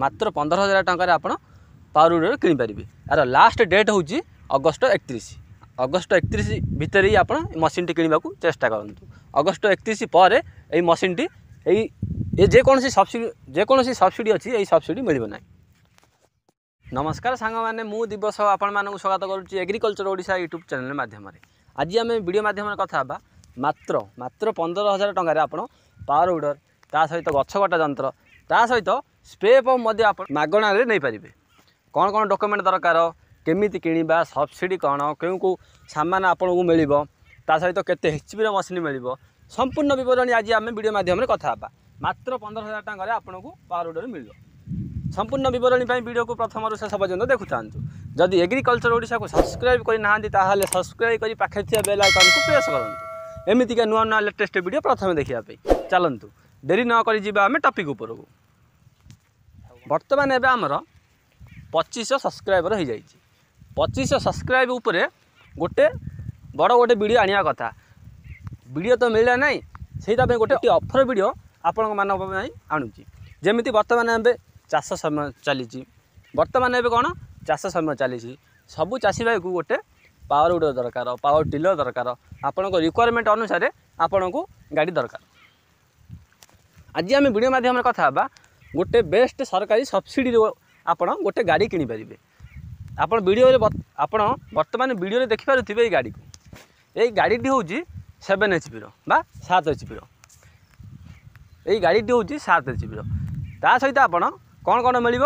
ମାତ୍ର ପନ୍ଦର ହଜାର ଟଙ୍କାରେ ଆପଣ ପାୱାର ୱିଡ଼ୋର କିଣିପାରିବେ ଏହାର ଲାଷ୍ଟ ଡେଟ୍ ହେଉଛି ଅଗଷ୍ଟ ଏକତିରିଶ ଅଗଷ୍ଟ ଏକତିରିଶ ଭିତରେ ହିଁ ଆପଣ ମେସିନ୍ଟି କିଣିବାକୁ ଚେଷ୍ଟା କରନ୍ତୁ ଅଗଷ୍ଟ ଏକତିରିଶ ପରେ ଏହି ମେସିନ୍ଟି ଏଇ ଏ ଯେକୌଣସି ସବସିଡ଼ି ଯେକୌଣସି ସବସିଡ଼ି ଅଛି ଏହି ସବସିଡ଼ି ମିଳିବ ନାହିଁ ନମସ୍କାର ସାଙ୍ଗମାନେ ମୁଁ ଦିବସ ଆପଣମାନଙ୍କୁ ସ୍ୱାଗତ କରୁଛି ଏଗ୍ରିକଲଚର ଓଡ଼ିଶା ୟୁଟ୍ୟୁବ୍ ଚ୍ୟାନେଲ୍ ମାଧ୍ୟମରେ ଆଜି ଆମେ ଭିଡ଼ିଓ ମାଧ୍ୟମରେ କଥା ହେବା ମାତ୍ର ମାତ୍ର ପନ୍ଦର ହଜାର ଟଙ୍କାରେ ଆପଣ ପାୱାର ଉଡ଼ର ତା ସହିତ ଗଛ କଟା ଯନ୍ତ୍ର ତା ସହିତ ସ୍ପ୍ରେ ପମ୍ପ ମଧ୍ୟ ଆପଣ ମାଗଣାରେ ନେଇପାରିବେ କ'ଣ କ'ଣ ଡକୁମେଣ୍ଟ ଦରକାର କେମିତି କିଣିବା ସବସିଡ଼ି କ'ଣ କେଉଁ କେଉଁ ସାମାନ ଆପଣଙ୍କୁ ମିଳିବ ତା ସହିତ କେତେ ଏଚ୍ପିର ମେସିନ୍ ମିଳିବ ସମ୍ପୂର୍ଣ୍ଣ ବିବରଣୀ ଆଜି ଆମେ ଭିଡ଼ିଓ ମାଧ୍ୟମରେ କଥା ହେବା ମାତ୍ର ପନ୍ଦର ହଜାର ଟଙ୍କାରେ ଆପଣଙ୍କୁ ପାୱାର ଉଡ଼ରୁ ମିଳିବ ସମ୍ପୂର୍ଣ୍ଣ ବିବରଣୀ ପାଇଁ ଭିଡ଼ିଓକୁ ପ୍ରଥମରୁ ଶେଷ ପର୍ଯ୍ୟନ୍ତ ଦେଖୁଥାନ୍ତୁ ଯଦି ଏଗ୍ରିକଲଚର ଓଡ଼ିଶାକୁ ସବସ୍କ୍ରାଇବ୍ କରିନାହାନ୍ତି ତାହେଲେ ସବସ୍କ୍ରାଇବ୍ କରି ପାଖରେ ଥିବା ବେଲ୍ ଆଇକନ୍କୁ ପ୍ରେସ୍ କରନ୍ତୁ ଏମିତିକା ନୂଆ ନୂଆ ଲେଟେଷ୍ଟ ଭିଡ଼ିଓ ପ୍ରଥମେ ଦେଖିବା ପାଇଁ ଚାଲନ୍ତୁ ଡେରି ନ କରି ଯିବା ଆମେ ଟପିକ୍ ଉପରକୁ ବର୍ତ୍ତମାନ ଏବେ ଆମର ପଚିଶଶହ ସବସ୍କ୍ରାଇବର ହୋଇଯାଇଛି ପଚିଶଶହ ସବସ୍କ୍ରାଇବ ଉପରେ ଗୋଟେ ବଡ଼ ଗୋଟେ ଭିଡ଼ିଓ ଆଣିବା କଥା ଭିଡ଼ିଓ ତ ମିଳିଲା ନାହିଁ ସେଇଟା ପାଇଁ ଗୋଟେ ଅଫର୍ ଭିଡ଼ିଓ ଆପଣଙ୍କମାନଙ୍କ ପାଇଁ ଆଣୁଛି ଯେମିତି ବର୍ତ୍ତମାନ ଏବେ ଚାଷ ସମୟ ଚାଲିଛି ବର୍ତ୍ତମାନ ଏବେ କ'ଣ ଚାଷ ସମୟ ଚାଲିଛି ସବୁ ଚାଷୀ ଭାଇକୁ ଗୋଟେ ପାୱାର ଉଡ଼ର ଦରକାର ପାୱାର ଟିଲର ଦରକାର ଆପଣଙ୍କ ରିକ୍ୱାରମେଣ୍ଟ ଅନୁସାରେ ଆପଣଙ୍କୁ ଗାଡ଼ି ଦରକାର ଆଜି ଆମେ ଭିଡ଼ିଓ ମାଧ୍ୟମରେ କଥା ହେବା ଗୋଟେ ବେଷ୍ଟ ସରକାରୀ ସବସିଡ଼ିରୁ ଆପଣ ଗୋଟେ ଗାଡ଼ି କିଣିପାରିବେ ଆପଣ ଭିଡ଼ିଓରେ ଆପଣ ବର୍ତ୍ତମାନ ଭିଡ଼ିଓରେ ଦେଖିପାରୁଥିବେ ଏଇ ଗାଡ଼ିକୁ ଏଇ ଗାଡ଼ିଟି ହେଉଛି ସେଭେନ୍ ଏଚ୍ ପିର ବା ସାତ ଏଚ୍ ପିର ଏଇ ଗାଡ଼ିଟି ହେଉଛି ସାତ ଏଚ୍ ପିର ତା ସହିତ ଆପଣ କ'ଣ କ'ଣ ମିଳିବ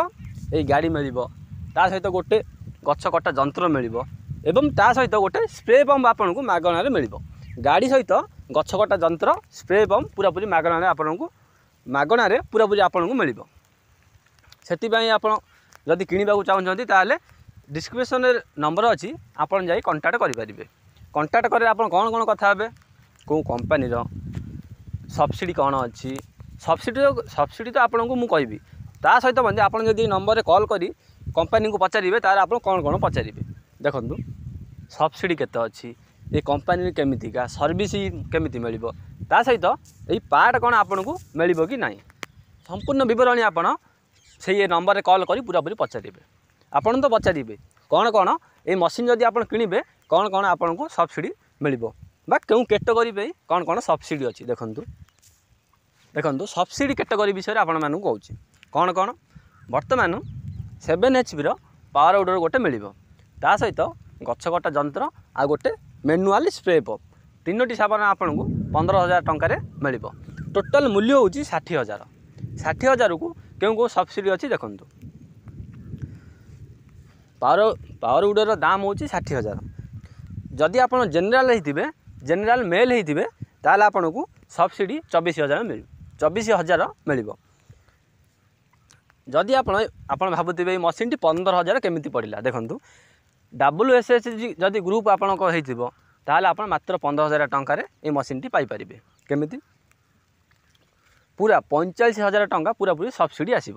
ଏଇ ଗାଡ଼ି ମିଳିବ ତା ସହିତ ଗୋଟେ ଗଛ କଟା ଯନ୍ତ୍ର ମିଳିବ ଏବଂ ତା ସହିତ ଗୋଟେ ସ୍ପ୍ରେ ପମ୍ପ ଆପଣଙ୍କୁ ମାଗଣାରେ ମିଳିବ ଗାଡ଼ି ସହିତ ଗଛ କଟା ଯନ୍ତ୍ର ସ୍ପ୍ରେ ପମ୍ପ ପୁରାପୁରି ମାଗଣାରେ ଆପଣଙ୍କୁ ମାଗଣାରେ ପୁରାପୁରି ଆପଣଙ୍କୁ ମିଳିବ ସେଥିପାଇଁ ଆପଣ ଯଦି କିଣିବାକୁ ଚାହୁଁଛନ୍ତି ତାହେଲେ ଡିସ୍କ୍ରିପସନ୍ରେ ନମ୍ବର ଅଛି ଆପଣ ଯାଇ କଣ୍ଟାକ୍ଟ କରିପାରିବେ କଣ୍ଟାକ୍ଟ କରିଲେ ଆପଣ କ'ଣ କ'ଣ କଥା ହେବେ କେଉଁ କମ୍ପାନୀର ସବସିଡ଼ି କ'ଣ ଅଛି ସବସିଡ଼ି ସବସିଡ଼ି ତ ଆପଣଙ୍କୁ ମୁଁ କହିବି ତା ସହିତ ମଧ୍ୟ ଆପଣ ଯଦି ନମ୍ବରରେ କଲ୍ କରି କମ୍ପାନୀକୁ ପଚାରିବେ ତାହେଲେ ଆପଣ କ'ଣ କ'ଣ ପଚାରିବେ ଦେଖନ୍ତୁ ସବସିଡ଼ି କେତେ ଅଛି ଏ କମ୍ପାନୀ କେମିତିକା ସର୍ଭିସ କେମିତି ମିଳିବ ତା ସହିତ ଏଇ ପାର୍ଟ କ'ଣ ଆପଣଙ୍କୁ ମିଳିବ କି ନାହିଁ ସମ୍ପୂର୍ଣ୍ଣ ବିବରଣୀ ଆପଣ ସେଇ ନମ୍ବରରେ କଲ୍ କରି ପୁରାପୁରି ପଚାରିବେ ଆପଣ ତ ପଚାରିବେ କ'ଣ କ'ଣ ଏଇ ମେସିନ୍ ଯଦି ଆପଣ କିଣିବେ କ'ଣ କ'ଣ ଆପଣଙ୍କୁ ସବସିଡ଼ି ମିଳିବ ବା କେଉଁ କାଟେଗୋରି ପାଇଁ କ'ଣ କ'ଣ ସବସିଡ଼ି ଅଛି ଦେଖନ୍ତୁ ଦେଖନ୍ତୁ ସବସିଡ଼ି କାଟେଗୋରି ବିଷୟରେ ଆପଣମାନଙ୍କୁ କହୁଛି କ'ଣ କ'ଣ ବର୍ତ୍ତମାନ ସେଭେନ୍ ଏଚ୍ପିର ପାୱାର୍ ଉଡ଼ର ଗୋଟେ ମିଳିବ ତା ସହିତ ଗଛ କଟା ଯନ୍ତ୍ର ଆଉ ଗୋଟେ ମେନୁଆଲି ସ୍ପ୍ରେ ପମ୍ପ ତିନୋଟି ସାବନ ଆପଣଙ୍କୁ ପନ୍ଦର ହଜାର ଟଙ୍କାରେ ମିଳିବ ଟୋଟାଲ୍ ମୂଲ୍ୟ ହେଉଛି ଷାଠିଏ ହଜାର ଷାଠିଏ ହଜାରକୁ କେଉଁ କେଉଁ ସବସିଡ଼ି ଅଛି ଦେଖନ୍ତୁ ପାୱାର ପାୱାର ଉଡ଼ର ଦାମ ହେଉଛି ଷାଠିଏ ହଜାର ଯଦି ଆପଣ ଜେନେରାଲ ହେଇଥିବେ ଜେନେରାଲ ମେଲ୍ ହେଇଥିବେ ତାହେଲେ ଆପଣଙ୍କୁ ସବସିଡ଼ି ଚବିଶ ହଜାର ମିଳିବ ଚବିଶ ହଜାର ମିଳିବ ଯଦି ଆପଣ ଆପଣ ଭାବୁଥିବେ ଏଇ ମସିନ୍ଟି ପନ୍ଦର ହଜାର କେମିତି ପଡ଼ିଲା ଦେଖନ୍ତୁ ଡବ୍ଲ୍ୟୁ ଏସ୍ ଏସ୍ ଜି ଯଦି ଗ୍ରୁପ୍ ଆପଣଙ୍କ ହେଇଥିବ তাহলে আপনার মাত্র পনেরো হাজার টাকার এই মেসিনটি পাইপারে কমিটি পুরা পঁয়চাশ হাজার টাকা পুরাপুরি সবসিডি আসব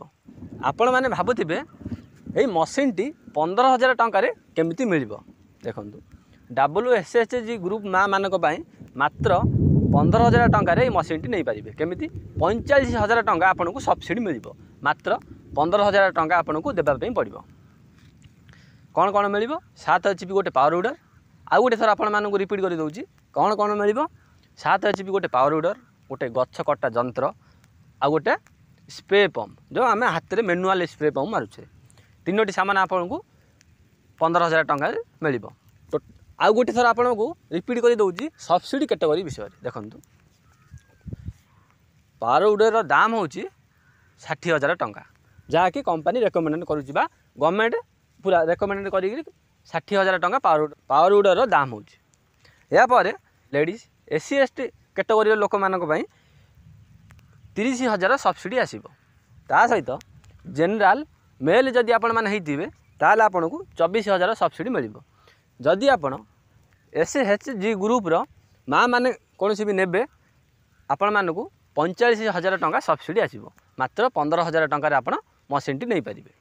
আপন মানে ভাবুবে এই মেসিনটি পনেরো হাজার টাকার কমিটি মিলব দেখুন W S H G group মা মানক মাত্র পনেরো হাজার টাকার এই মেসিনটি নেইপারে কমিটি পঁয়চাশ হাজার টাকা আপনার সবসিডি মিলব মাত্র পনেরো হাজার টাকা আপনার দেওয়া পড়ব କ'ଣ କ'ଣ ମିଳିବ ସାତ ଚିପି ଗୋଟେ ପାୱାର ଉଡ଼ର ଆଉ ଗୋଟେ ଥର ଆପଣମାନଙ୍କୁ ରିପିଟ୍ କରିଦେଉଛି କ'ଣ କ'ଣ ମିଳିବ ସାତ ଏଚ୍ ପି ଗୋଟେ ପାୱାର ଉଡ଼ର ଗୋଟେ ଗଛ କଟା ଯନ୍ତ୍ର ଆଉ ଗୋଟେ ସ୍ପ୍ରେ ପମ୍ପ ଯେଉଁ ଆମେ ହାତରେ ମ୍ୟାନୁଆଲ୍ ସ୍ପ୍ରେ ପମ୍ପ ମାରୁଛେ ତିନୋଟି ସାମାନ ଆପଣଙ୍କୁ ପନ୍ଦର ହଜାର ଟଙ୍କାରେ ମିଳିବ ଆଉ ଗୋଟେ ଥର ଆପଣଙ୍କୁ ରିପିଟ୍ କରିଦେଉଛି ସବସିଡ଼ି କାଟେଗୋରୀ ବିଷୟରେ ଦେଖନ୍ତୁ ପାୱାର ଉଡ଼ର ଦାମ ହେଉଛି ଷାଠିଏ ହଜାର ଟଙ୍କା ଯାହାକି କମ୍ପାନୀ ରେକମେଣ୍ଡେଡ଼ କରୁଛି ବା ଗଭର୍ଣ୍ଣମେଣ୍ଟ ପୁରା ରେକମେଣ୍ଡେଡ଼ କରିକି ষাঠিয়ে হাজার টঙ্কা পাওয়ার পাওয়ারউଡ଼ର ଦାମ ହେଉଛି ଏହାପରେ ladies S C S T କ୍ୟାଟେଗୋରିର ଲୋକମାନଙ୍କ ପାଇଁ ତିରିଶ ହଜାର ସବସିଡ଼ି ଆସିବ ତା ସହିତ ଜେନେରାଲ ମେଲ୍ ଯଦି ଆପଣମାନେ ହେଇଥିବେ ତାହେଲେ ଆପଣଙ୍କୁ ଚବିଶ ହଜାର ସବସିଡ଼ି ମିଳିବ ଯଦି ଆପଣ ଏସ୍ ସି ଏଚ୍ ଜି ଗ୍ରୁପ୍ର ମାଆମାନେ କୌଣସି ବି ନେବେ ଆପଣମାନଙ୍କୁ ପଇଁଚାଳିଶ ହଜାର ଟଙ୍କା ସବସିଡ଼ି ଆସିବ ମାତ୍ର ପନ୍ଦର ହଜାର ଟଙ୍କାରେ ଆପଣ ମେସିନ୍ଟି ନେଇପାରିବେ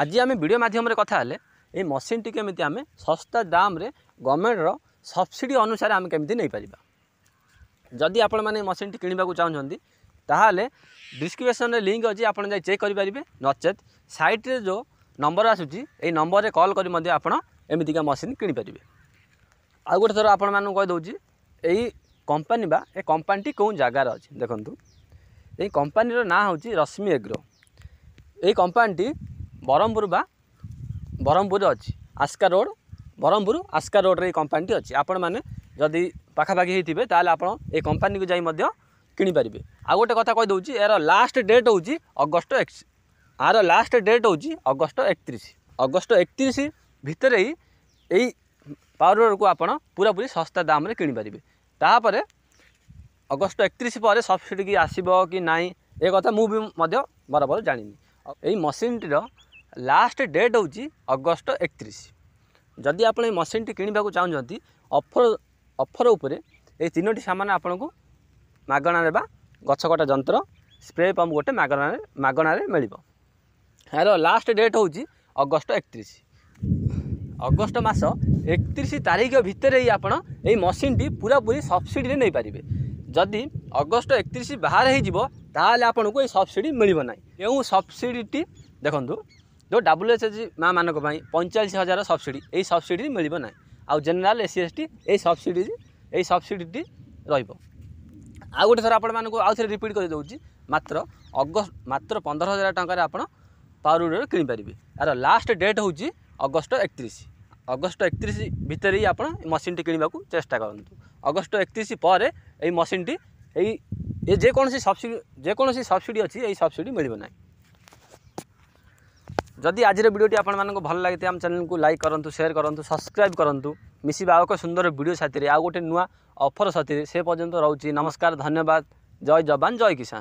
ଆଜି ଆମେ ଭିଡ଼ିଓ ମାଧ୍ୟମରେ କଥା ହେଲେ ଏଇ ମେସିନ୍ଟି କେମିତି ଆମେ ଶସ୍ତା ଦାମ୍ରେ ଗଭର୍ଣ୍ଣମେଣ୍ଟର ସବସିଡ଼ି ଅନୁସାରେ ଆମେ କେମିତି ନେଇପାରିବା ଯଦି ଆପଣମାନେ ଏ ମେସିନ୍ଟି କିଣିବାକୁ ଚାହୁଁଛନ୍ତି ତାହେଲେ ଡିସ୍କ୍ରିପ୍ସନ୍ରେ ଲିଙ୍କ୍ ଅଛି ଆପଣ ଯାଇ ଚେକ୍ କରିପାରିବେ ନଚେତ୍ ସାଇଟ୍ରେ ଯେଉଁ ନମ୍ବର ଆସୁଛି ଏଇ ନମ୍ବରରେ କଲ୍ କରି ମଧ୍ୟ ଆପଣ ଏମିତିକା ମେସିନ୍ କିଣିପାରିବେ ଆଉ ଗୋଟେ ଥର ଆପଣମାନଙ୍କୁ କହିଦେଉଛି ଏଇ କମ୍ପାନୀ ବା ଏ କମ୍ପାନୀଟି କେଉଁ ଜାଗାରେ ଅଛି ଦେଖନ୍ତୁ ଏଇ କମ୍ପାନୀର ନାଁ ହେଉଛି ରଶ୍ମି ଏଗ୍ରୋ ଏଇ କମ୍ପାନୀଟି ବ୍ରହ୍ମପୁର ବା ବ୍ରହ୍ମପୁରରେ ଅଛି ଆସ୍କା ରୋଡ଼ ବ୍ରହ୍ମପୁର ଆସ୍କା ରୋଡ଼ରେ ଏଇ କମ୍ପାନୀଟି ଅଛି ଆପଣମାନେ ଯଦି ପାଖାପାଖି ହେଇଥିବେ ତାହେଲେ ଆପଣ ଏ କମ୍ପାନୀକୁ ଯାଇ ମଧ୍ୟ କିଣିପାରିବେ ଆଉ ଗୋଟେ କଥା କହିଦେଉଛି ଏହାର ଲାଷ୍ଟ ଡେଟ୍ ହେଉଛି ଅଗଷ୍ଟ ଏହାର ଲାଷ୍ଟ ଡେଟ୍ ହେଉଛି ଅଗଷ୍ଟ ଏକତିରିଶ ଅଗଷ୍ଟ ଏକତିରିଶ ଭିତରେ ହିଁ ଏଇ ପାଉଡ଼ରକୁ ଆପଣ ପୁରାପୁରି ଶସ୍ତା ଦାମ୍ରେ କିଣିପାରିବେ ତାପରେ ଅଗଷ୍ଟ ଏକତିରିଶ ପରେ ସବସିଡ଼ି କି ଆସିବ କି ନାହିଁ ଏ କଥା ମୁଁ ବି ମଧ୍ୟ ବରାବର ଜାଣିନି ଏଇ ମେସିନ୍ଟିର ଲାଷ୍ଟ ଡେଟ୍ ହେଉଛି ଅଗଷ୍ଟ ଏକତିରିଶ ଯଦି ଆପଣ ଏ ମେସିନ୍ଟି କିଣିବାକୁ ଚାହୁଁଛନ୍ତି ଅଫର ଅଫର ଉପରେ ଏହି ତିନୋଟି ସାମାନ ଆପଣଙ୍କୁ ମାଗଣା ଦେବା ଗଛ କଟା ଯନ୍ତ୍ର ସ୍ପ୍ରେ ପମ୍ପ ଗୋଟେ ମାଗଣାରେ ମାଗଣାରେ ମିଳିବ ଏହାର ଲାଷ୍ଟ ଡେଟ୍ ହେଉଛି ଅଗଷ୍ଟ ଏକତିରିଶ ଅଗଷ୍ଟ ମାସ ଏକତିରିଶ ତାରିଖ ଭିତରେ ହିଁ ଆପଣ ଏହି ମେସିନ୍ଟି ପୁରାପୁରି ସବସିଡ଼ିରେ ନେଇପାରିବେ ଯଦି ଅଗଷ୍ଟ ଏକତିରିଶ ବାହାର ହୋଇଯିବ ତାହେଲେ ଆପଣଙ୍କୁ ଏହି ସବସିଡ଼ି ମିଳିବ ନାହିଁ କେଉଁ ସବସିଡ଼ିଟି ଦେଖନ୍ତୁ ଯେଉଁ ଡବ୍ଲୁ ଏସ୍ ଏଚ୍ ଏଚ୍ ମାଆମାନଙ୍କ ପାଇଁ ପଇଁଚାଳିଶ ହଜାର ସବସିଡ଼ି ଏହି ସବସିଡ଼ି ମିଳିବ ନାହିଁ ଆଉ general S C S T ଏହି ସବସିଡ଼ି ଏହି ସବସିଡ଼ିଟି ରହିବ ଆଉ ଗୋଟେ ଥର ଆପଣମାନଙ୍କୁ ଆଉ ଥରେ ରିପିଟ୍ କରିଦେଉଛି ମାତ୍ର ଅଗଷ୍ଟ ମାତ୍ର ପନ୍ଦର ହଜାର ଟଙ୍କାରେ ଆପଣ ପାୱାରୱିଡ଼ର କିଣିପାରିବେ ଏହାର ଲାଷ୍ଟ ଡେଟ୍ ହେଉଛି ଅଗଷ୍ଟ ଏକତିରିଶ ଅଗଷ୍ଟ ଏକତିରିଶ ଭିତରେ ହିଁ ଆପଣ ମେସିନ୍ଟି କିଣିବାକୁ ଚେଷ୍ଟା କରନ୍ତୁ ଅଗଷ୍ଟ ଏକତିରିଶ ପରେ ଏହି ମେସିନ୍ଟି ଏହି ଯେକୌଣସି ସବସିଡ଼ି ଯେକୌଣସି ସବସିଡ଼ି ଅଛି ଏହି ସବସିଡ଼ି ମିଳିବ ନାହିଁ जदि आज भिडियो आपको भल लगे आम चैनल को लाइक करूँ सेयार करूँ सब्सक्राइब करूँ मिसी आउ एक सुंदर भिडियो साथी आउ गोटे नुआ अफर साथी से पर्यटन रोचे नमस्कार धन्यवाद जय जवान जय किसान